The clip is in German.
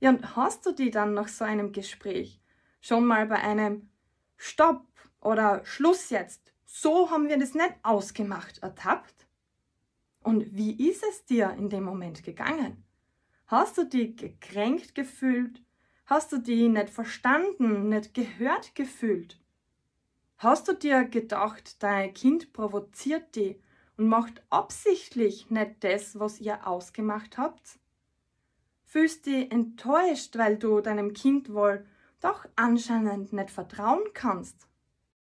Ja, und hast du die dann nach so einem Gespräch schon mal bei einem Stopp oder Schluss jetzt, so haben wir das nicht ausgemacht, ertappt? Und wie ist es dir in dem Moment gegangen? Hast du die gekränkt gefühlt? Hast du die nicht verstanden, nicht gehört gefühlt? Hast du dir gedacht, dein Kind provoziert die und macht absichtlich nicht das, was ihr ausgemacht habt? fühlst dich enttäuscht, weil du deinem Kind wohl doch anscheinend nicht vertrauen kannst.